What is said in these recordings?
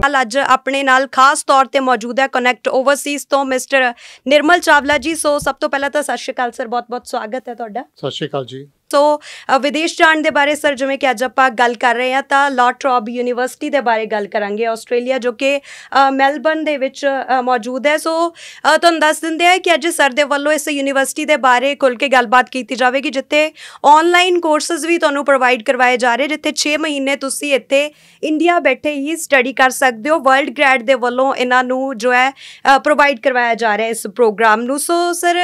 ਨਾਲ ਅੱਜ ਆਪਣੇ ਨਾਲ ਖਾਸ ਤੌਰ ਤੇ ਮੌਜੂਦ ਹੈ ਕਨੈਕਟ ਓਵਰਸੀਜ਼ ਤੋਂ ਮਿਸਟਰ ਨਿਰਮਲ ਚਾਵਲਾ ਜੀ ਸੋ ਸਭ ਤੋਂ ਪਹਿਲਾਂ ਤਾਂ ਸਤਿ ਸ਼੍ਰੀ ਅਕਾਲ ਸਰ ਬਹੁਤ ਬਹੁਤ ਸਵਾਗਤ ਹੈ ਤੁਹਾਡਾ ਸਤਿ ਸ਼੍ਰੀ ਅਕਾਲ ਜੀ ਸੋ ਵਿਦੇਸ਼ ਜਾਣ ਦੇ ਬਾਰੇ ਸਰ ਜਿਵੇਂ ਕਿ ਅੱਜ ਆਪਾਂ ਗੱਲ ਕਰ ਰਹੇ ਹਾਂ ਤਾਂ ਲਾਟ ਰੌਬ ਯੂਨੀਵਰਸਿਟੀ ਦੇ ਬਾਰੇ ਗੱਲ ਕਰਾਂਗੇ ਆਸਟ੍ਰੇਲੀਆ ਜੋ ਕਿ ਮੈਲਬਨ ਦੇ ਵਿੱਚ ਮੌਜੂਦ ਹੈ ਸੋ ਤੁਹਾਨੂੰ ਦੱਸ ਦਿੰਦੇ ਆ ਕਿ ਅੱਜ ਸਰ ਦੇ ਵੱਲੋਂ ਇਸ ਯੂਨੀਵਰਸਿਟੀ ਦੇ ਬਾਰੇ ਖੁੱਲ ਕੇ ਗੱਲਬਾਤ ਕੀਤੀ ਜਾਵੇਗੀ ਜਿੱਥੇ ਆਨਲਾਈਨ ਕੋਰਸਸ ਵੀ ਤੁਹਾਨੂੰ ਪ੍ਰੋਵਾਈਡ ਕਰਵਾਏ ਜਾ ਰਹੇ ਜਿੱਥੇ 6 ਮਹੀਨੇ ਤੁਸੀਂ ਇੱਥੇ ਇੰਡੀਆ ਬੈਠੇ ਹੀ ਸਟੱਡੀ ਕਰ ਸਕਦੇ ਹੋ ਵਰਲਡ ਗ੍ਰੈਡ ਦੇ ਵੱਲੋਂ ਇਹਨਾਂ ਨੂੰ ਜੋ ਹੈ ਪ੍ਰੋਵਾਈਡ ਕਰਵਾਇਆ ਜਾ ਰਿਹਾ ਇਸ ਪ੍ਰੋਗਰਾਮ ਨੂੰ ਸੋ ਸਰ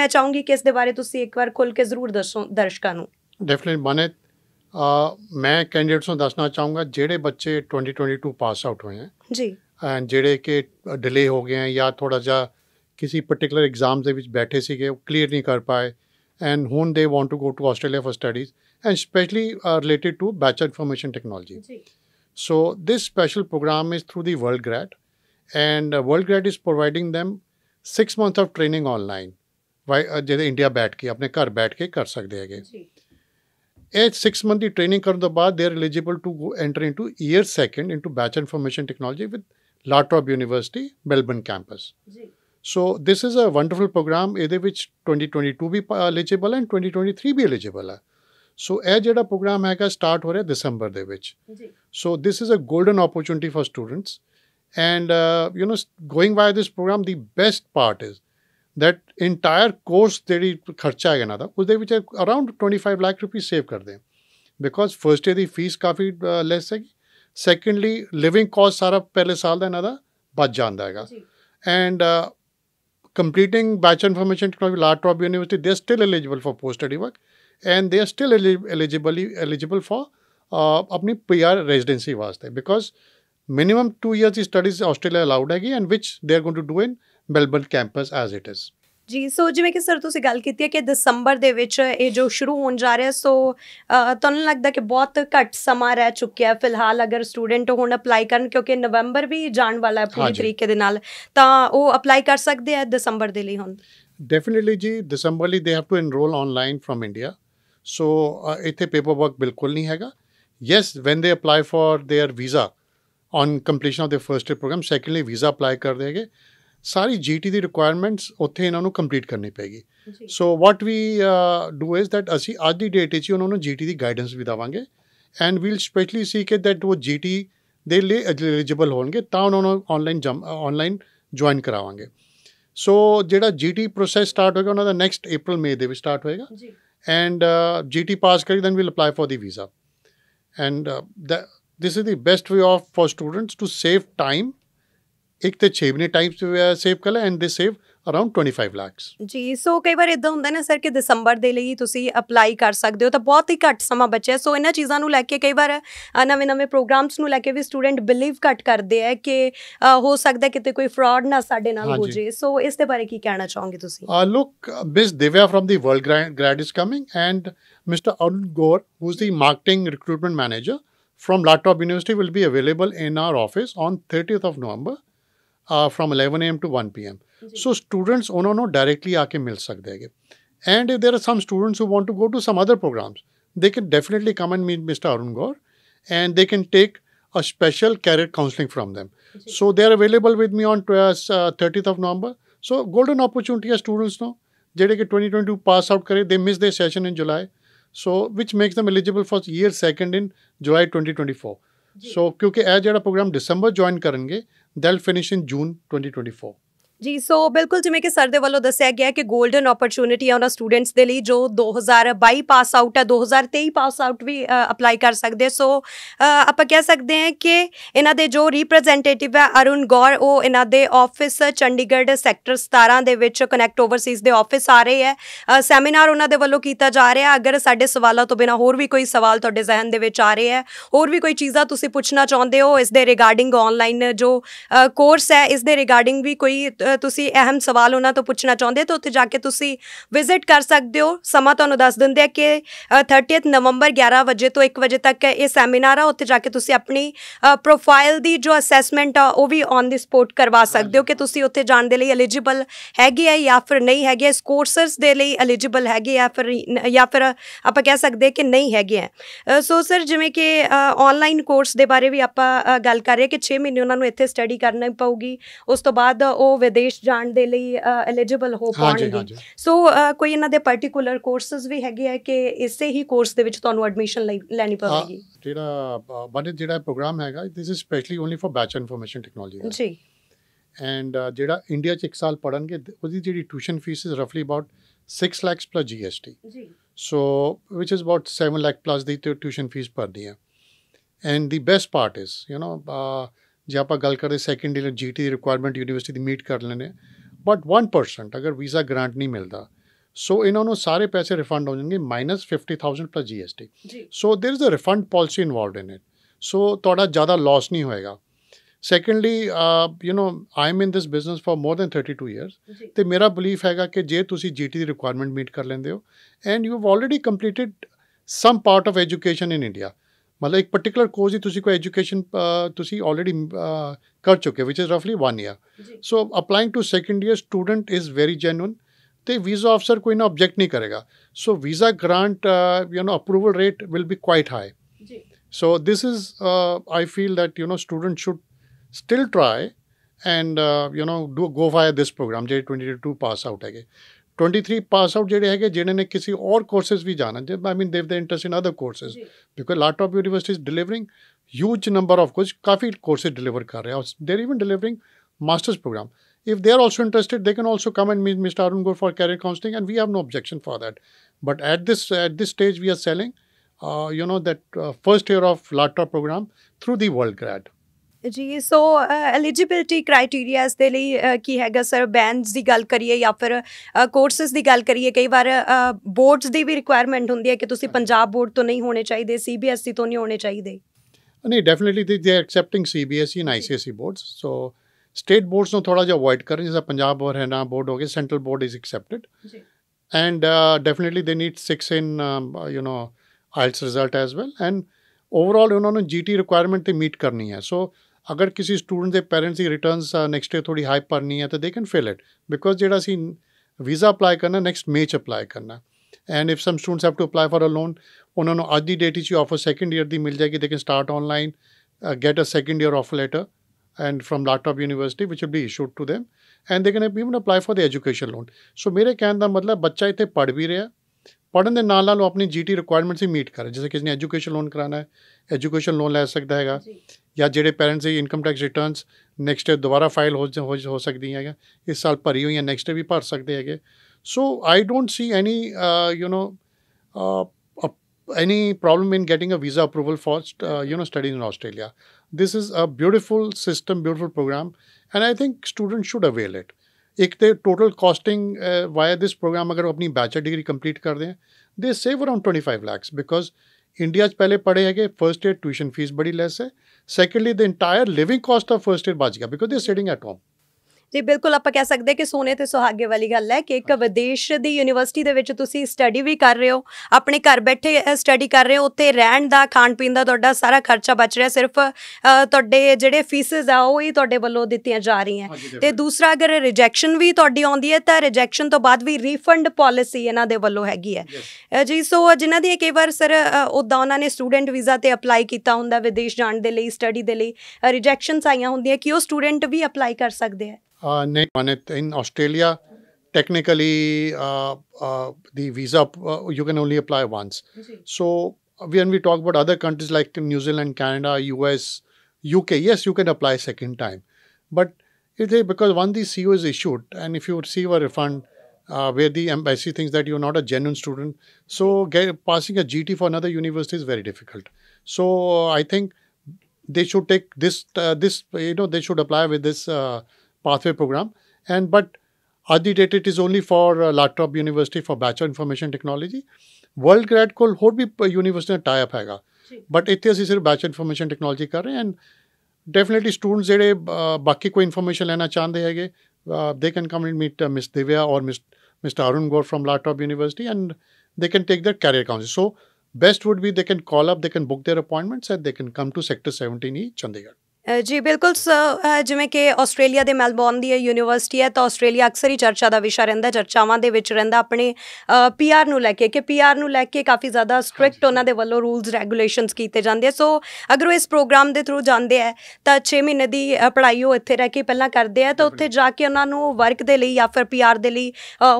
ਮੈਂ ਚਾਹੂੰਗੀ ਕਿ ਇਸ ਦੇ ਬਾਰੇ ਤੁਸੀਂ ਇੱਕ ਵਾਰ ਖੁੱਲ ਕੇ ਜ਼ਰੂਰ ਦੱਸੋ ਦਰਸ਼ਕ ਦਰਸ਼ਕਾਂ ਨੂੰ ਡੈਫੀਨਿਟ ਬਨੇ ਮੈਂ ਕੈਂਡੀਡੇਟਸ ਨੂੰ ਦੱਸਣਾ ਚਾਹੂੰਗਾ ਜਿਹੜੇ ਬੱਚੇ 2022 ਪਾਸ ਆਊਟ ਹੋਏ ਹਨ ਜੀ ਐਂਡ ਜਿਹੜੇ ਕਿ ਡਿਲੇ ਹੋ ਗਏ ਹਨ ਜਾਂ ਥੋੜਾ ਜਿਹਾ ਕਿਸੇ ਪਾਰਟਿਕੂਲਰ ਐਗਜ਼ਾਮ ਦੇ ਵਿੱਚ ਬੈਠੇ ਸੀਗੇ ਉਹ ਕਲੀਅਰ ਨਹੀਂ ਕਰ ਪਾਏ ਐਂਡ ਹੁਣ they want to go to Australia for studies and specially related to bachelor information technology ਜੀ so this special program is through the World Grad and World Grad is providing providing them 6 months of training online ਜਿਹੜੇ India ਬੈਠ ਕੇ ਆਪਣੇ ਘਰ ਬੈਠ ਕੇ ਕਰ ਸਕਦੇ ਹੈਗੇ ਇਹ 6 ਮੰਥ ਦੀ ਟ੍ਰੇਨਿੰਗ ਕਰਨ ਤੋਂ ਬਾਅਦ they are eligible to go enter into year second into batch information technology with La Trobe university Melbourne campus ਜੀ so this is a wonderful program ਇਹਦੇ ਵਿੱਚ 2022 ਵੀ ਐਲੀਜੀਬਲ ਹੈ 2023 ਵੀ ਐਲੀਜੀਬਲ ਹੈ ਸੋ ਇਹ ਜਿਹੜਾ ਪ੍ਰੋਗਰਾਮ ਹੈਗਾ ਸਟਾਰਟ ਹੋ ਰਿਹਾ ਦਸੰਬਰ ਦੇ ਵਿੱਚ ਜੀ so this is a golden opportunity for students and you know going by this program the best part is that entire course ਜਿਹੜੀ ਖਰਚਾ ਹੈਗਾ ਨਾ ਦਾ ਉਹਦੇ ਵਿੱਚ ਅਰਾਊਂਡ 25 ਲੱਖ ਰੁਪਏ ਸੇਵ ਕਰਦੇ ਆ ਬਿਕੋਜ਼ ਫਰਸਟ ਡੇ ਦੀ ਫੀਸ ਕਾਫੀ ਲੈਸ ਹੈਗੀ ਸੈਕੰਡਲੀ ਲਿਵਿੰਗ ਕਾਸਟ ਸਾਰਾ ਪਹਿਲੇ ਸਾਲ ਦਾ ਇਹਨਾਂ ਦਾ ਬਚ ਜਾਂਦਾ ਹੈਗਾ and completing bachelor information technology La Trobe University, they're still eligible for post-study work, and they are still eligible eligible for uh, अपनी PR residency वास्ते because minimum two years की studies Australia allowed है and which they are going to do in Melbourne campus as it is ਜੀ so ਜਿਵੇਂ ਕਿ sir ਤੁਸੀਂ ਗੱਲ ਕੀਤੀ ਹੈ ਕਿ ਦਸੰਬਰ ਦੇ ਵਿੱਚ ਇਹ ਜੋ ਸ਼ੁਰੂ ਹੋਣ ਜਾ ਰਿਹਾ ਸੋ ਤੁਹਾਨੂੰ ਲੱਗਦਾ ਕਿ ਬਹੁਤ ਘੱਟ ਸਮਾਂ ਰਹਿ ਚੁੱਕਿਆ ਹੈ ਫਿਲਹਾਲ ਅਗਰ ਸਟੂਡੈਂਟ ਹੁਣ ਅਪਲਾਈ ਕਰਨ ਕਿਉਂਕਿ ਨਵੰਬਰ ਵੀ ਜਾਣ ਵਾਲਾ ਹੈ ਪੂਰੀ ਤਰੀਕੇ ਦੇ ਨਾਲ ਤਾਂ ਉਹ ਅਪਲਾਈ ਕਰ ਸਕਦੇ ਆ ਦਸੰਬਰ ਦੇ ਲਈ ਹੁਣ ਡੈਫੀਨਿਟਲੀ ਜੀ ਦਸੰਬਰ ਲਈ they have to enrol online from India so ਇੱਥੇ ਪੇਪਰ ਵਰਕ ਬਿਲਕੁਲ ਨਹੀਂ ਹੈਗਾ yes when they apply for their visa on completion of the first program secondly visa apply ਕਰ ਦੇਗੇ ਸਾਰੀ ਜੀਟੀ ਦੀ ਰਿਕੁਆਇਰਮੈਂਟਸ ਉੱਥੇ ਇਹਨਾਂ ਨੂੰ ਕੰਪਲੀਟ ਕਰਨੀ ਪੈਗੀ so what we do is that ਅਸੀਂ ਅੱਜ ਦੀ ਡੇਟ 'ਚ ਉਹਨਾਂ ਨੂੰ ਜੀਟੀ ਦੀ ਗਾਈਡੈਂਸ ਵੀ ਦਵਾਂਗੇ ਐਂਡ ਵੀਲ ਸਪੈਸ਼ਲੀ ਸੀ ਕਿ ਦੈਟ ਉਹ ਜੀਟੀ ਦੇ ਲਈ ਐਲੀਜੀਬਲ ਹੋਣਗੇ ਤਾਂ ਉਹਨਾਂ ਨੂੰ ਆਨਲਾਈਨ ਆਨਲਾਈਨ ਜੁਆਇਨ ਕਰਾਵਾਂਗੇ ਸੋ ਜਿਹੜਾ ਜੀਟੀ ਪ੍ਰੋਸੈਸ ਸਟਾਰਟ ਹੋਏਗਾ ਉਹਨਾਂ ਦਾ ਨੈਕਸਟ ਅਪ੍ਰੈਲ ਮਈ ਦੇ ਵਿੱਚ ਸਟਾਰਟ ਹੋਏਗਾ ਜੀ ਐਂਡ ਜੀਟੀ ਪਾਸ ਕਰੀ then we'll apply for the visa and this is the best way of for students to save time ਇੱਕ ਤੇ 6 ਮਹੀਨੇ ਟਾਈਮ ਸੇਵ ਕਰ ਲੈ ਐਂਡ ਦੇ ਸੇਵ ਅਰਾਊਂਡ 25 ਲੱਖਸ ਜੀ ਸੋ ਕਈ ਵਾਰ ਇਦਾਂ ਹੁੰਦਾ ਨਾ ਸਰ ਕਿ ਦਸੰਬਰ ਦੇ ਲਈ ਤੁਸੀਂ ਅਪਲਾਈ ਕਰ ਸਕਦੇ ਹੋ ਤਾਂ ਬਹੁਤ ਹੀ ਘੱਟ ਸਮਾਂ ਬਚਿਆ ਸੋ ਇਹਨਾਂ ਚੀਜ਼ਾਂ ਨੂੰ ਲੈ ਕੇ ਕਈ ਵਾਰ ਨਵੇਂ ਨਵੇਂ ਪ੍ਰੋਗਰਾਮਸ ਨੂੰ ਲੈ ਕੇ ਵੀ ਸਟੂਡੈਂਟ ਬਿਲੀਵ ਘੱਟ ਕਰਦੇ ਆ ਕਿ ਹੋ ਸਕਦਾ ਕਿਤੇ ਕੋਈ ਫਰਾਡ ਨਾ ਸਾਡੇ ਨਾਲ ਹੋ ਜੇ ਸੋ ਇਸ ਦੇ ਬਾਰੇ ਕੀ ਕਹਿਣਾ ਚਾਹੋਗੇ ਤੁਸੀਂ ਆ look miss Divya from the World Grad is coming and mister Arun Gaur who is the marketing recruitment manager from Laptop university will be available in our office on 30th of November uh, from 11 a.m. to 1 p.m. So students ono no directly aake mil sakdege. And if there are some students who want to go to some other programs, they can definitely come and meet Mr. Arun Gaur and they can take a special career counseling from them. So they are available with me on 30th uh, uh, of November. So golden opportunity as students know. ਜਿਹੜੇ 2022 pass out ਕਰੇ they miss the session in July, so which makes them eligible for year second in July 2024 ਸੋ ਕਿਉਂਕਿ ਇਹ ਜਿਹੜਾ programme ਦਸੰਬਰ join ਕਰਨਗੇ ਦੈਲ finish ਇਨ ਜੂਨ 2024 ਜੀ ਸੋ ਬਿਲਕੁਲ ਜਿਵੇਂ ਕਿ ਸਰ ਦੇ ਵੱਲੋਂ ਦੱਸਿਆ ਗਿਆ ਕਿ 골ਡਨ ਓਪਰਚ्युनिटी ਆ ਉਹਨਾਂ ਸਟੂਡੈਂਟਸ ਦੇ ਲਈ ਜੋ 2022 ਪਾਸ ਆਊਟ ਆ 2023 ਪਾਸ ਆਊਟ ਵੀ ਅਪਲਾਈ ਕਰ ਸਕਦੇ ਸੋ ਆਪਾਂ ਕਹਿ ਸਕਦੇ ਹਾਂ ਕਿ ਇਹਨਾਂ ਦੇ ਜੋ ਰਿਪਰੈਜ਼ੈਂਟੇਟਿਵ ਆ ਅਰੁਣ ਗੌਰ ਉਹ ਇਹਨਾਂ ਦੇ ਆਫਿਸ ਚੰਡੀਗੜ੍ਹ ਸੈਕਟਰ 17 ਦੇ ਵਿੱਚ ਕਨੈਕਟ ਓਵਰਸੀਜ਼ ਦੇ ਆਫਿਸ ਆ ਰਹੇ ਹੈ ਸੈਮੀਨਾਰ ਉਹਨਾਂ ਦੇ ਵੱਲੋਂ ਕੀਤਾ ਜਾ ਰਿਹਾ ਅਗਰ ਸਾਡੇ ਸਵਾਲਾਂ ਤੋਂ ਬਿਨਾ ਹੋਰ ਵੀ ਕੋਈ ਸਵਾਲ ਤੁਹਾਡੇ ਜ਼ਿਹਨ ਦੇ ਵਿੱਚ ਆ ਰਹੇ ਹੈ ਹੋਰ ਵੀ ਕੋਈ ਚੀਜ਼ਾਂ ਤੁਸੀਂ ਪੁੱਛਣਾ ਚਾਹੁੰਦੇ ਹੋ ਇਸ ਦੇ ਰਿਗਾਰਡਿੰਗ ਆਨਲਾਈਨ ਜੋ ਕੋਰਸ ਹੈ ਇਸ ਦੇ ਰਿਗਾਰਡਿੰਗ ਵੀ ਕੋਈ ਤੁਸੀਂ ਅਹਿਮ ਸਵਾਲ ਉਹਨਾਂ ਤੋਂ ਪੁੱਛਣਾ ਚਾਹੁੰਦੇ ਹੋ ਤਾਂ ਉੱਥੇ ਜਾ ਕੇ ਤੁਸੀਂ ਵਿਜ਼ਿਟ ਕਰ ਸਕਦੇ ਹੋ ਸਮਾਂ ਤੁਹਾਨੂੰ ਦੱਸ ਦਿੰਦੇ ਆ ਕਿ 30th ਨਵੰਬਰ 11 ਵਜੇ ਤੋਂ 1 ਵਜੇ ਤੱਕ ਇਹ ਸੈਮੀਨਾਰ ਆ ਉੱਥੇ ਜਾ ਕੇ ਤੁਸੀਂ ਆਪਣੀ ਪ੍ਰੋਫਾਈਲ ਦੀ ਜੋ ਅਸੈਸਮੈਂਟ ਆ ਉਹ ਵੀ ਔਨ ਦੀ ਸਪੋਰਟ ਕਰਵਾ ਸਕਦੇ ਹੋ ਕਿ ਤੁਸੀਂ ਉੱਥੇ ਜਾਣ ਦੇ ਲਈ ਐਲੀਜੀਬਲ ਹੈਗੇ ਆ ਜਾਂ ਫਿਰ ਨਹੀਂ ਹੈਗੇ ਇਸ ਕੋਰਸਸ ਦੇ ਲਈ ਐਲੀਜੀਬਲ ਹੈਗੇ ਆ ਫਿਰ ਜਾਂ ਫਿਰ ਆਪਾਂ ਕਹਿ ਸਕਦੇ ਕਿ ਨਹੀਂ ਹੈਗੇ ਆ ਸੋ ਸਰ ਜਿਵੇਂ ਕਿ ਆਨਲਾਈਨ ਕੋਰਸ ਦੇ ਬਾਰੇ ਵੀ ਆਪਾਂ ਗੱਲ ਕਰ ਰਹੇ ਕਿ 6 ਮਹੀਨੇ ਉਹਨਾਂ ਨੂੰ ਇੱਥੇ ਸਟੱਡੀ ਕਰਨਾ ਪਊਗੀ ਉਸ ਤੋਂ ਬਾਅਦ ਉਹ ਵਿਦੇਸ਼ ਜਾਣ ਦੇ ਲਈ ਐਲੀਜੀਬਲ ਹੋ ਪਾਣਗੇ ਸੋ ਕੋਈ ਇਹਨਾਂ ਦੇ ਪਾਰਟਿਕੂਲਰ ਕੋਰਸਸ ਵੀ ਹੈਗੇ ਆ ਕਿ ਇਸੇ ਹੀ ਕੋਰਸ ਦੇ ਵਿੱਚ ਤੁਹਾਨੂੰ ਐਡਮਿਸ਼ਨ ਲੈਣੀ ਪਵੇਗੀ ਜਿਹੜਾ ਬਣੇ ਜਿਹੜਾ ਪ੍ਰੋਗਰਾਮ ਹੈਗਾ this is specially only for batch information technology ਜੀ ਐਂਡ ਜਿਹੜਾ ਇੰਡੀਆ ਚ 1 ਸਾਲ ਪੜਨਗੇ ਉਹਦੀ ਜਿਹੜੀ ਟਿਊਸ਼ਨ ਫੀਸ ਇਜ਼ ਰਫਲੀ ਅਬਾਊਟ 6 ਲੱਖ ਪਲਸ ਜੀਐਸਟੀ ਜੀ so which is about 7 lakh plus ਦੀ ਟਿਊਸ਼ਨ ਫੀਸ ਭਰਦੀ ਹੈ and the best part is you know ਜੇ ਆਪਾਂ ਗੱਲ ਕਰਦੇ ਸੈਕੰਡ ਈਅਰ ਜੀਟੀ ਦੀ ਰਿਕੁਆਇਰਮੈਂਟ ਯੂਨੀਵਰਸਿਟੀ ਦੀ ਮੀਟ ਕਰ ਲੈਣੇ ਬਟ 1% ਅਗਰ ਵੀਜ਼ਾ ਗ੍ਰਾਂਟ ਨਹੀਂ ਮਿਲਦਾ ਸੋ ਇਹਨਾਂ ਨੂੰ ਸਾਰੇ ਪੈਸੇ ਰਿਫੰਡ ਹੋ ਜਾਣਗੇ minus -50000 plus GST so there is a refund policy involved in it so ਤੁਹਾਡਾ ਜ਼ਿਆਦਾ ਲਾਸ ਨਹੀਂ ਹੋਏਗਾ secondly you know I am in this business for more than 32 years ਤੇ ਮੇਰਾ ਬਲੀਫ ਹੈਗਾ ਕਿ ਜੇ ਤੁਸੀਂ ਜੀਟੀ ਦੀ ਰਿਕੁਆਇਰਮੈਂਟ ਮੀਟ ਕਰ ਲੈਂਦੇ ਹੋ and you have already completed some part of education in India ਮਤਲਬ ਇੱਕ ਪਾਰਟਿਕੂਲਰ ਕੋਰਸ ਦੀ ਤੁਸੀਂ ਕੋਈ ਐਜੂਕੇਸ਼ਨ ਤੁਸੀਂ ਆਲਰੇਡੀ ਕਰ ਚੁੱਕੇ ਵਿਚ ਇਜ਼ ਰਫਲੀ 1 year so applying to second year student is very genuine ਤੇ ਵੀਜ਼ਾ ਅਫਸਰ ਕੋਈ ਨਾ ਆਬਜੈਕਟ ਨਹੀਂ ਕਰੇਗਾ so visa grant you know approval rate will be quite high ਜੀ so this is I feel that you know student should still try and you know do go for this program ਜੇ 22 pass out ਹੈਗੇ 23 pass out ਜਿਹੜੇ ਹੈਗੇ ਜਿਨ੍ਹਾਂ ਨੇ ਕਿਸੇ ਹੋਰ courses ਵੀ ਜਾਣਾ ਜੇ ਆਈ mean they've they interest in other courses because lot of universities delivering huge number of ਕੁਝ ਕਾਫੀ ਕੋਰਸਸ ਡਿਲੀਵਰ ਕਰ ਰਿਹਾ they are even delivering masters program if they are also interested they can also come and meet mr arun go for career counseling and we have no objection for that but at this at this stage we are selling uh, you know that uh, first year of latra program through the world grad ਜੀ ਸੋ eligibility ਕ੍ਰਾਈਟੇਰੀਆਸ ਦੇ ਲਈ ਕੀ ਹੈਗਾ sir bands ਦੀ ਗੱਲ ਕਰੀਏ ਜਾਂ ਫਿਰ courses ਦੀ ਗੱਲ ਕਰੀਏ ਕਈ ਵਾਰ ਬੋਰਡਸ ਦੀ ਵੀ ਰਿਕੁਆਇਰਮੈਂਟ ਹੁੰਦੀ ਹੈ ਕਿ ਤੁਸੀਂ ਪੰਜਾਬ ਬੋਰਡ ਤੋਂ ਨਹੀਂ ਹੋਣੇ ਚਾਹੀਦੇ ਸੀਬੀਐਸਈ ਤੋਂ ਨਹੀਂ ਹੋਣੇ ਚਾਹੀਦੇ ਨਹੀਂ definitely they are accepting CBSE and ICSE boards so state boards ਨੂੰ ਥੋੜਾ ਜਿਹਾ ਅਵੋਇਡ ਕਰ ਜਿਵੇਂ ਪੰਜਾਬ ਹੈ ਨਾ ਬੋਰਡ ਹੋ ਗਏ ਸੈਂਟਰਲ ਬੋਰਡ ਇਜ਼ ਐਕਸੈਪਟਡ ਜੀ and definitely they need 6 in you know IELTS result as well and overall ਉਹਨਾਂ ਨੂੰ ਜੀਟੀ ਰਿਕੁਆਇਰਮੈਂਟ ਤੇ ਮੀਟ ਕਰਨੀ ਹੈ ਸੋ ਅਗਰ ਕਿਸੇ ਸਟੂਡੈਂਟ ਦੇ ਪੇਰੈਂਟਸ ਦੀ ਰਿਟਰਨਸ ਨੈਕਸਟ ਡੇ ਥੋੜੀ ਹਾਈ ਪਰਨੀ ਹੈ ਤਾਂ they can fill it because ਜਿਹੜਾ ਸੀ ਵੀਜ਼ਾ ਅਪਲਾਈ ਕਰਨਾ ਨੈਕਸਟ ਮੇਚ ਅਪਲਾਈ ਕਰਨਾ and if some students have to apply for a loan ਉਹਨਾਂ ਨੂੰ ਅੱਜ ਦੀ ਡੇਟ ਵਿੱਚ ਆਫਰ ਸੈਕੰਡ ਈਅਰ ਦੀ ਮਿਲ ਜਾਏਗੀ they can start online get a second year offer letter and from La Trobe university which be issued to them and they can even apply apply the education loan so ਮੇਰੇ ਕਹਿਣ ਦਾ ਮਤਲਬ ਬੱਚਾ ਇੱਥੇ ਪੜ ਵੀ ਰਿਹਾ ਪੜਨ ਦੇ ਨਾਲ ਨਾਲ ਉਹ ਆਪਣੀ ਜੀਟੀ ਰਿਕੁਆਇਰਮੈਂਟਸ ਹੀ ਮੀਟ ਕਰੇ ਜਿਵੇਂ ਕਿਸੇ ਨੇ ਐਜੂਕੇਸ਼ਨ ਲੋਨ ਕਰਾਣਾ ਹੈ ਐਜੂਕੇਸ਼ਨ ਲੋਨ ਲੈ ਸਕਦਾ ਹੈਗਾ ਜਾਂ ਜਿਹੜੇ ਪੈਰੈਂਟਸ ਦੀ income tax returns next year ਦੁਬਾਰਾ ਫਾਈਲ ਹੋ ਹੋ ਸਕਦੀ ਹੈਗਾ ਇਸ ਸਾਲ ਭਰੀ ਹੋਈਆਂ ਨੈਕਸਟ ਈਅਰ ਵੀ ਭਰ ਸਕਦੇ ਹੈਗੇ so I don't see any you know any problem in getting a visa approval for you know study in Australia this is a beautiful system beautiful program and I think student should avail it एक तो total costing via this program अगर अपनी bachelor degree complete कर दें they save around twenty five lakhs because India पहले पढ़े हैं कि फर्स्ट एड ट्यूशन फीस बड़ी लेस है secondly the entire living cost of first year बच गया because they sitting at home ਤੇ ਬਿਲਕੁਲ ਆਪਾਂ ਕਹਿ ਸਕਦੇ ਕਿ ਸੋਨੇ ਤੇ ਸੁਹਾਗੇ ਵਾਲੀ ਗੱਲ ਹੈ ਕਿ ਇੱਕ ਵਿਦੇਸ਼ ਦੀ ਯੂਨੀਵਰਸਿਟੀ ਦੇ ਵਿੱਚ ਤੁਸੀਂ ਸਟੱਡੀ ਵੀ ਕਰ ਰਹੇ ਹੋ ਆਪਣੇ ਘਰ ਬੈਠੇ ਸਟੱਡੀ ਕਰ ਰਹੇ ਹੋ ਉੱਥੇ ਰਹਿਣ ਦਾ ਖਾਣ ਪੀਣ ਦਾ ਤੁਹਾਡਾ ਸਾਰਾ ਖਰਚਾ ਬਚ ਰਿਹਾ ਸਿਰਫ ਤੁਹਾਡੇ ਜਿਹੜੇ ਫੀਸਸ ਆ ਉਹ ਹੀ ਤੁਹਾਡੇ ਵੱਲੋਂ ਦਿੱਤੀਆਂ ਜਾ ਰਹੀਆਂ ਤੇ ਦੂਸਰਾ ਅਗਰ ਰਿਜੈਕਸ਼ਨ ਵੀ ਤੁਹਾਡੀ ਆਉਂਦੀ ਹੈ ਤਾਂ ਰਿਜੈਕਸ਼ਨ ਤੋਂ ਬਾਅਦ ਵੀ ਰੀਫੰਡ ਪਾਲਿਸੀ ਇਹਨਾਂ ਦੇ ਵੱਲੋਂ ਹੈਗੀ ਹੈ ਜੀ ਸੋ ਜਿਨ੍ਹਾਂ ਦੀ ਕਈ ਵਾਰ ਸਰ ਉਦਾਂ ਉਹਨਾਂ ਨੇ ਸਟੂਡੈਂਟ ਵੀਜ਼ਾ ਤੇ ਅਪਲਾਈ ਕੀਤਾ ਹੁੰਦਾ ਵਿਦੇਸ਼ ਜਾਣ ਦੇ ਲਈ ਸਟੱਡੀ ਦੇ ਲਈ ਰਿਜੈਕਸ਼ਨਸ ਆਈਆਂ ਹੁੰਦੀਆਂ ਕਿ ਉਹ ਸਟੂਡੈਂਟ ਵੀ ਅਪਲਾਈ ਕਰ ਸਕਦੇ ਆ name on it. In Australia, technically, uh, uh, the visa, uh, you can only apply once. So when we talk about other countries like New Zealand, Canada, US, UK, yes, you can apply second time. But if they, because once the CO is issued, and if you receive a refund uh, where the embassy thinks that you're not a genuine student, so get, passing a GT for another university is very difficult. So I think they should take this, uh, this you know, they should apply with this. Uh, pathway program. And but Adi data it is only for uh, Laptop University for Bachelor Information Technology. World grad call would be university tie up. Hai but it is a Bachelor Information Technology kar and definitely students jade, uh, baki ko information lena they can come and meet uh, Ms. Divya or Ms., Mr. Arun Gore from Laptop University and they can take their career counsel. So best would be they can call up, they can book their appointments and they can come to Sector 17E Chandigarh. ਜੀ ਬਿਲਕੁਲ ਜਿਵੇਂ ਕਿ Australia ਦੇ Melbourne ਦੀ university ਹੈ ਤਾਂ Australia ਅਕਸਰ ਹੀ ਚਰਚਾ ਦਾ ਵਿਸ਼ਾ ਰਹਿੰਦਾ ਚਰਚਾਵਾਂ ਦੇ ਵਿੱਚ ਰਹਿੰਦਾ ਆਪਣੇ ਪੀਆਰ ਨੂੰ ਲੈ ਕੇ ਕਿ ਪੀਆਰ ਨੂੰ ਲੈ ਕੇ ਕਾਫੀ ਜ਼ਿਆਦਾ ਸਟ੍ਰਿਕਟ ਉਹਨਾਂ ਦੇ ਵੱਲੋਂ ਰੂਲਸ ਰੈਗੂਲੇਸ਼ਨਸ ਕੀਤੇ ਜਾਂਦੇ ਸੋ ਅਗਰ ਉਹ ਇਸ ਪ੍ਰੋਗਰਾਮ ਦੇ ਥਰੂ ਜਾਂਦੇ ਆ ਤਾਂ 6 ਮਹੀਨੇ ਦੀ ਪੜ੍ਹਾਈ ਉਹ ਇੱਥੇ ਰਹਿ ਕੇ ਪਹਿਲਾਂ ਕਰਦੇ ਆ ਤਾਂ ਉੱਥੇ ਜਾ ਕੇ ਉਹਨਾਂ ਨੂੰ ਵਰਕ ਦੇ ਲਈ ਜਾਂ ਫਿਰ ਪੀਆਰ ਦੇ ਲਈ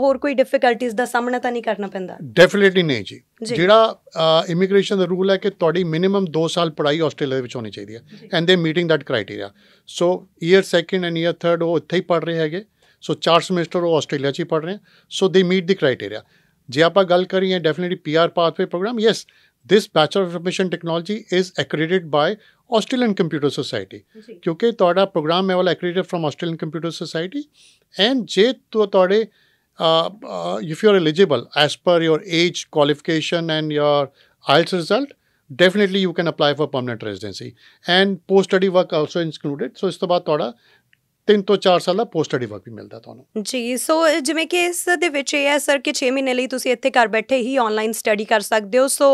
ਹੋਰ ਕੋਈ ਡਿਫਿਕਲਟੀਆਂ ਦਾ ਸਾਹਮਣਾ ਤਾਂ ਨਹੀਂ ਕਰਨਾ ਪੈਂਦਾ ਡੈਫੀਨਿਟਲੀ ਨਹੀਂ ਜੀ ਜਿਹੜਾ ਇਮੀਗ੍ਰੇਸ਼ਨ ਦਾ ਰੂਲ ਹੈ ਕਿ ਤੁਹਾਡੀ ਮਿਨੀਮਮ 2 ਸਾਲ ਪੜ੍ਹਾਈ ਆਸਟ੍ਰੇਲੀਆ ਦੇ ਵਿੱਚ ਹੋਣੀ ਚਾਹੀਦੀ ਹੈ and they meeting that criteria so year second and year third ਉਹ ਇੱਥੇ ਹੀ ਪੜ੍ਹ ਰਹੇ ਹੈਗੇ ਸੋ 4 ਸਮੈਸਟਰ ਉਹ ਆਸਟ੍ਰੇਲੀਆ 'ਚ ਹੀ ਪੜ੍ਹ ਰਹੇ ਸੋ ਦੇ ਮੀਟ ਦੀ ਕ੍ਰਾਈਟੇਰੀਆ ਜੇ ਆਪਾਂ ਗੱਲ ਕਰੀਏ definitely PR pathway program yes this bachelor of information technology is accredited by Australian Computer Society ਕਿਉਂਕਿ ਤੁਹਾਡਾ ਪ੍ਰੋਗਰਾਮ ਹੈ ਵਾਲਾ accredited from Australian Computer Society and ਜੇ ਤੁਹਾਡੇ uh, uh, if you're eligible as per your age, qualification, and your IELTS result, definitely you can apply for permanent residency. And post study work also included. So, the baad order. 3 ਤੋਂ 4 ਸਾਲ ਦਾ post study work ਵੀ ਮਿਲਦਾ ਤੁਹਾਨੂੰ ਜੀ so ਜਿਵੇਂ ਕਿ ਇਸ ਦੇ ਵਿੱਚ ਇਹ ਹੈ ਸਰ ਕਿ 6 ਮਹੀਨੇ ਲਈ ਤੁਸੀਂ ਇੱਥੇ ਘਰ ਬੈਠੇ ਹੀ ਆਨਲਾਈਨ ਸਟੱਡੀ ਕਰ ਸਕਦੇ ਹੋ ਸੋ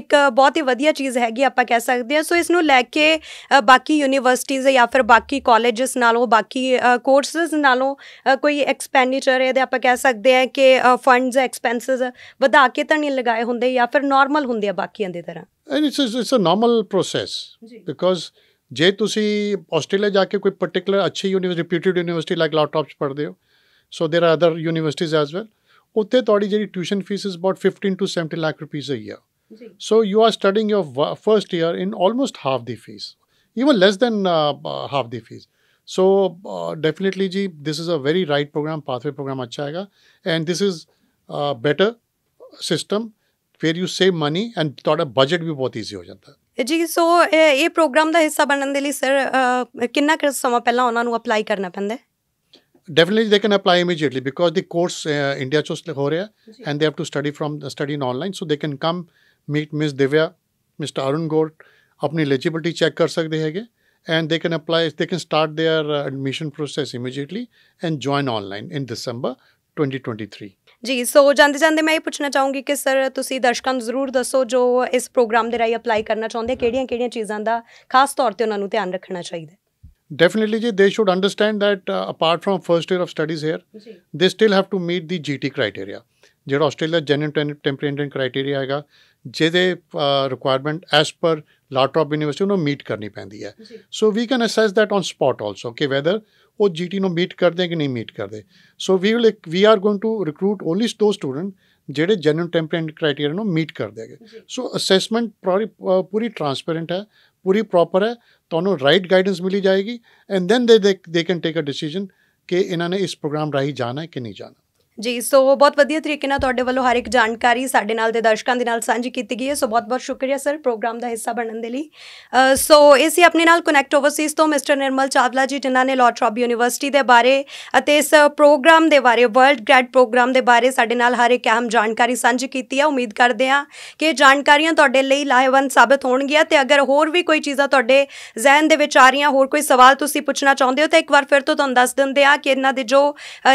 ਇੱਕ ਬਹੁਤ ਹੀ ਵਧੀਆ ਚੀਜ਼ ਹੈਗੀ ਆਪਾਂ ਕਹਿ ਸਕਦੇ ਹਾਂ ਸੋ ਇਸ ਨੂੰ ਲੈ ਕੇ ਬਾਕੀ ਯੂਨੀਵਰਸਿਟੀਆਂ ਜਾਂ ਫਿਰ ਬਾਕੀ ਕਾਲਜਸ ਨਾਲੋਂ ਬਾਕੀ ਕੋਰਸਸ ਨਾਲੋਂ ਕੋਈ ਐਕਸਪੈਂਡੀਚਰ ਇਹਦੇ ਆਪਾਂ ਕਹਿ ਸਕਦੇ ਹਾਂ ਕਿ ਫੰਡਸ ਐਕਸਪੈਂਸਸ ਵਧਾ ਕੇ ਤਾਂ ਨਹੀਂ ਲਗਾਏ ਹੁੰਦੇ ਜਾਂ ਫਿਰ ਨਾਰਮਲ ਹੁੰਦੇ ਆ ਬਾਕੀਆਂ ਦੇ ਤਰ੍ਹਾਂ it's it's a normal process because ਜੇ ਤੁਸੀਂ ਆਸਟ੍ਰੇਲੀਆ ਜਾ ਕੇ ਕੋਈ ਪਾਰਟਿਕੂਲਰ ਅੱਛੀ university reputed university like La Trobe's ਪੜ੍ਹਦੇ ਹੋ so there are other universities as well ਉੱਥੇ ਤੁਹਾਡੀ ਜਿਹੜੀ tuition fee is about 15 to 70 lakh ਰੁਪਏ a year So you are studying your first year in almost half the fees, even less than uh, half the fees. So uh, definitely, ji, this is a very right program, pathway program, acha hai and this is a better system where you save money and thought a budget bhi bahut easy ho jata. ਜੀ ਸੋ ਇਹ programme ਦਾ ਹਿੱਸਾ ਬਣਨ ਦੇ ਲਈ sir ਕਿੰਨਾ ਕੁ ਸਮਾਂ ਪਹਿਲਾਂ ਉਹਨਾਂ ਨੂੰ ਅਪਲਾਈ ਕਰਨਾ ਪੈਂਦਾ ਹੈ definitely they can apply immediately because the course India ਚੋਂ ਹੋ ਰਿਹਾ and they have to study from study in online so they can come meet miss Divya mister Arun Gaur ਆਪਣੀ ਐਲੀਜੀਬਿਲਟੀ ਚੈੱਕ ਕਰ ਸਕਦੇ ਹੈਗੇ and they can apply they can start their uh, admission process immediately and join online in december 2023 ਜੀ ਸੋ ਜਾਂਦੇ ਜਾਂਦੇ ਮੈਂ ਇਹ ਪੁੱਛਣਾ ਚਾਹੂੰਗੀ ਕਿ ਸਰ ਤੁਸੀਂ ਦਰਸ਼ਕਾਂ ਨੂੰ ਜ਼ਰੂਰ ਦੱਸੋ ਜੋ ਇਸ ਪ੍ਰੋਗਰਾਮ ਦੇ ਰਾਹੀਂ ਅਪਲਾਈ ਕਰਨਾ ਚਾਹੁੰਦੇ ਕਿਹੜੀਆਂ-ਕਿਹੜੀਆਂ ਚੀਜ਼ਾਂ ਦਾ ਖਾਸ ਤੌਰ ਤੇ ਉਹਨਾਂ ਨੂੰ ਧਿਆਨ ਰੱਖਣਾ ਚਾਹੀਦਾ definitely ji they should understand that uh, apart from first year of studies here ji. they still have to meet the gt criteria ਜਿਹੜਾ ਆਸਟ੍ਰੇਲੀਆ ਜੈਨੂਇਨ ਟੈਂਪਰੇਰੀ ਕ੍ਰਾਈਟੇਰੀਆ ਹੈਗਾ ਜਿਹਦੇ ਰਿਕੁਆਇਰਮੈਂਟ ਐਸ ਪਰ ਲਾਟਰੋਪ ਯੂਨੀਵਰਸਿਟੀ ਨੂੰ meat ਕਰਨੀ ਪੈਂਦੀ ਹੈ so we can assess that on spot also ਕਿ whether ਉਹ GT ਨੂੰ ਮੀਟ ਕਰਦੇ ਕਿ ਨਹੀਂ ਮੀਟ ਕਰਦੇ so we will we are going to recruit only those student ਜਿਹੜੇ ਜੈਨੂਨ ਟੈਂਪਰੇਂਟ ਕ੍ਰਾਈਟੇਰੀਆ ਨੂੰ ਮੀਟ ਕਰਦੇ ਹੈਗੇ ਸੋ ਅਸੈਸਮੈਂਟ ਪੂਰੀ ਟਰਾਂਸਪੇਰੈਂਟ ਹੈ ਪੂਰੀ ਪ੍ਰੋਪਰ ਹੈ ਤੁਹਾਨੂੰ ਰਾਈਟ ਗਾਈਡੈਂਸ ਮਿਲੀ ਜਾਏਗੀ ਐਂਡ ਦੈਨ ਦੇ they can take a decision ਕਿ ਇਹਨਾਂ ਨੇ ਇਸ ਪ੍ਰੋਗਰਾਮ ਰਾਹੀਂ ਜਾਣਾ ਹੈ ਕਿ ਨਹੀਂ ਜਾਣਾ ਜੀ ਸੋ ਬਹੁਤ ਵਧੀਆ ਤਰੀਕੇ ਨਾਲ ਤੁਹਾਡੇ ਵੱਲੋਂ ਹਰ ਇੱਕ ਜਾਣਕਾਰੀ ਸਾਡੇ ਨਾਲ ਦੇ ਦਰਸ਼ਕਾਂ ਦੇ ਨਾਲ ਸਾਂਝੀ ਕੀਤੀ ਗਈ ਹੈ ਸੋ ਬਹੁਤ ਬਹੁਤ ਸ਼ੁਕਰੀਆ ਸਰ ਪ੍ਰੋਗਰਾਮ ਦਾ ਹਿੱਸਾ ਬਣਨ ਦੇ ਲਈ ਸੋ ਇਸੇ ਆਪਣੇ ਨਾਲ ਕਨੈਕਟ ਓਵਰਸੀਜ਼ ਤੋਂ ਮਿਸਟਰ ਨਿਰਮਲ ਚਾਵਲਾ ਜੀ ਜਿਨ੍ਹਾਂ ਨੇ ਲਾਰਡ ਯੂਨੀਵਰਸਿਟੀ ਦੇ ਬਾਰੇ ਅਤੇ ਇਸ ਪ੍ਰੋਗਰਾਮ ਦੇ ਬਾਰੇ ਵਰਲਡ ਗ੍ਰੈਡ ਪ੍ਰੋਗਰਾਮ ਦੇ ਬਾਰੇ ਸਾਡੇ ਨਾਲ ਹਰ ਇੱਕ ਅਹਿਮ ਜਾਣਕਾਰੀ ਸਾਂਝੀ ਕੀਤੀ ਹੈ ਉਮੀਦ ਕਰਦੇ ਹਾਂ ਕਿ ਇਹ ਜਾਣਕਾਰੀਆਂ ਤੁਹਾਡੇ ਲਈ ਲਾਹੇਵੰਦ ਸਾਬਤ ਹੋਣਗੀਆਂ ਤੇ ਅਗਰ ਹੋਰ ਵੀ ਕੋਈ ਚੀਜ਼ਾਂ ਤੁਹਾਡੇ ਜ਼ਿਹਨ ਦੇ ਵਿੱਚ ਆ ਰਹੀਆਂ ਹੋਰ ਕੋਈ ਸਵਾਲ ਤੁਸੀਂ ਪੁੱਛਣਾ ਚਾਹੁੰਦੇ ਹੋ ਤਾਂ ਇੱਕ ਵਾਰ ਫਿਰ ਤੋਂ ਤੁਹਾਨੂੰ ਦੱਸ ਦਿੰਦੇ ਆ ਕਿ ਇਹਨਾਂ ਦੇ ਜੋ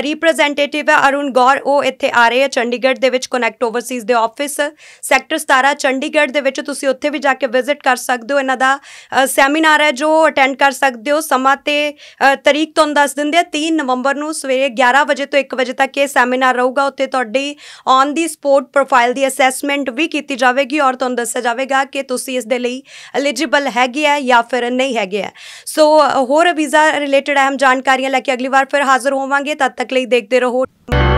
ਰਿਪਰੈਜ਼ੈਂਟੇਟਿਵ ਹੈ ਅਰੁਣ ਅਰੁਣ ਗੌਰ ਉਹ ਇੱਥੇ ਆ ਰਹੇ ਆ ਚੰਡੀਗੜ੍ਹ ਦੇ ਵਿੱਚ ਕਨੈਕਟ ਓਵਰਸੀਜ਼ ਦੇ ਆਫਿਸ ਸੈਕਟਰ 17 ਚੰਡੀਗੜ੍ਹ ਦੇ ਵਿੱਚ ਤੁਸੀਂ ਉੱਥੇ ਵੀ ਜਾ ਕੇ ਵਿਜ਼ਿਟ ਕਰ ਸਕਦੇ ਹੋ ਇਹਨਾਂ ਦਾ ਸੈਮੀਨਾਰ ਹੈ ਜੋ ਅਟੈਂਡ ਕਰ ਸਕਦੇ ਹੋ ਸਮਾਂ ਤੇ ਤਰੀਕ ਤੋਂ ਦੱਸ ਦਿੰਦੇ ਆ 3 ਨਵੰਬਰ ਨੂੰ ਸਵੇਰੇ 11 ਵਜੇ ਤੋਂ 1 ਵਜੇ ਤੱਕ ਇਹ ਸੈਮੀਨਾਰ ਰਹੂਗਾ ਉੱਥੇ ਤੁਹਾਡੀ ਔਨ ਦੀ ਸਪੋਰਟ ਪ੍ਰੋਫਾਈਲ ਦੀ ਅਸੈਸਮੈਂਟ ਵੀ ਕੀਤੀ ਜਾਵੇਗੀ ਔਰ ਤੁਹਾਨੂੰ ਦੱਸਿਆ ਜਾਵੇਗਾ ਕਿ ਤੁਸੀਂ ਇਸ ਦੇ ਲਈ ਐਲੀਜੀਬਲ ਹੈਗੇ ਆ ਜਾਂ ਫਿਰ ਨਹੀਂ ਹੈਗੇ ਆ ਸੋ ਹੋਰ ਵੀਜ਼ਾ ਰਿਲੇਟਡ ਅਹਿਮ ਜਾਣਕਾਰੀਆਂ ਲੈ ਕੇ ਅਗਲੀ ਵਾਰ ਫਿਰ ਹਾਜ਼ਰ ਹੋਵਾਂਗੇ ਤਦ ਤੱਕ ਲਈ ਦੇਖਦੇ ਰਹੋ